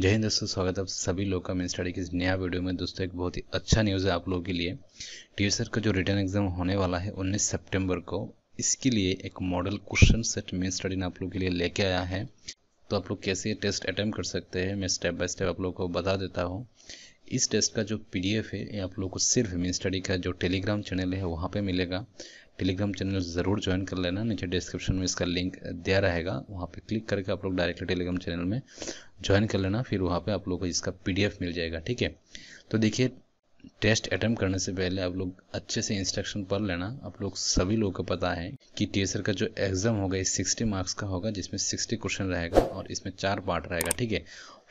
जय हिंद दोस्तों स्वागत है आप सभी लोग का मेन स्टडी के इस नया वीडियो में दोस्तों एक बहुत ही अच्छा न्यूज़ है आप लोगों के लिए टीचर का जो रिटर्न एग्जाम होने वाला है 19 सितंबर को इसके लिए एक model question set main study ने आप लोगों के लिए लेके आया है तो आप लोग कैसे टेस्ट अटैम्प्ट कर सकते हैं मैं स्टेप बाय स्टेप आप लोग को बता देता हूँ इस टेस्ट का जो पी है ये आप लोग को सिर्फ मीन स्टडी का जो टेलीग्राम चैनल है वहाँ पे मिलेगा टेलीग्राम चैनल ज़रूर ज्वाइन कर लेना नीचे डिस्क्रिप्शन में इसका लिंक दिया रहेगा वहाँ पे क्लिक करके आप लोग डायरेक्टली टेलीग्राम चैनल में ज्वाइन कर लेना फिर वहाँ पे आप लोग को इसका पीडीएफ मिल जाएगा ठीक है तो देखिए टेस्ट अटैम्प्ट करने से पहले आप लोग अच्छे से इंस्ट्रक्शन पढ़ लेना आप लोग सभी लोगों को पता है कि टी का जो एग्ज़ाम होगा ये 60 मार्क्स का होगा जिसमें 60 क्वेश्चन रहेगा और इसमें चार पार्ट रहेगा ठीक है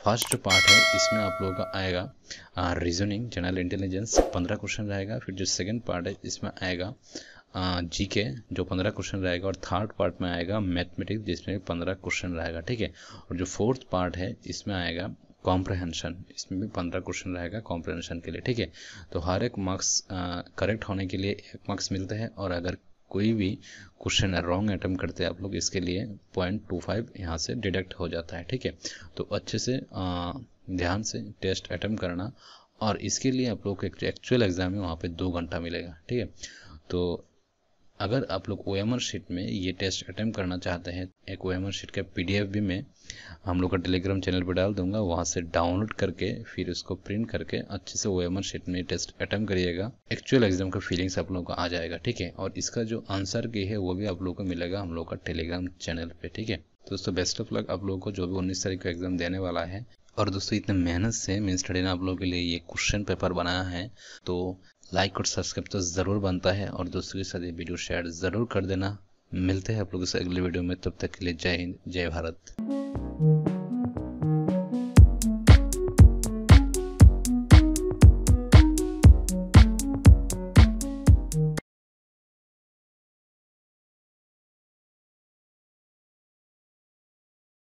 फर्स्ट जो पार्ट है इसमें आप लोगों का आएगा रीजनिंग जनरल इंटेलिजेंस पंद्रह क्वेश्चन रहेगा फिर जो सेकेंड पार्ट है इसमें आएगा जी के जो पंद्रह क्वेश्चन रहेगा और थर्ड पार्ट में आएगा मैथमेटिक्स जिसमें भी पंद्रह क्वेश्चन रहेगा ठीक है और जो फोर्थ पार्ट है इसमें आएगा कॉम्प्रहेंशन इसमें भी पंद्रह क्वेश्चन रहेगा कॉम्प्रहेंशन के लिए ठीक है तो हर एक मार्क्स करेक्ट होने के लिए एक मार्क्स मिलते हैं और अगर कोई भी क्वेश्चन है रॉन्ग अटैम्प करते हैं आप लोग इसके लिए पॉइंट टू फाइव यहाँ से डिडक्ट हो जाता है ठीक है तो अच्छे से आ, ध्यान से टेस्ट अटैम्प करना और इसके लिए आप लोग एक्चुअल एग्ज़ाम में वहाँ पे दो घंटा मिलेगा ठीक है तो अगर आप लोग ओ एम आर शीट में ये टेस्ट अटैम्प करना चाहते हैं एक ओ एम आर शीट का पी डी एफ भी मैं हम लोग का टेलीग्राम चैनल पर डाल दूंगा वहाँ से डाउनलोड करके फिर उसको प्रिंट करके अच्छे से ओ शीट में टेस्ट अटैम्प करिएगा एक्चुअल एग्जाम का फीलिंग्स आप लोगों को आ जाएगा ठीक है और इसका जो आंसर की है वो भी आप लोगों को मिलेगा हम लोग का टेलीग्राम चैनल पर ठीक है दोस्तों बेस्ट ऑफ लक आप लोगों को जो भी उन्नीस तारीख को एग्जाम देने वाला है और दोस्तों इतने मेहनत से मीन स्टडी ने आप लोगों के लिए ये क्वेश्चन पेपर बनाया है तो लाइक और सब्सक्राइब तो ज़रूर बनता है और दोस्तों के साथ ये वीडियो शेयर ज़रूर कर देना मिलते हैं आप लोगों से अगले वीडियो में तब तक के लिए जय हिंद जय भारत Thank you.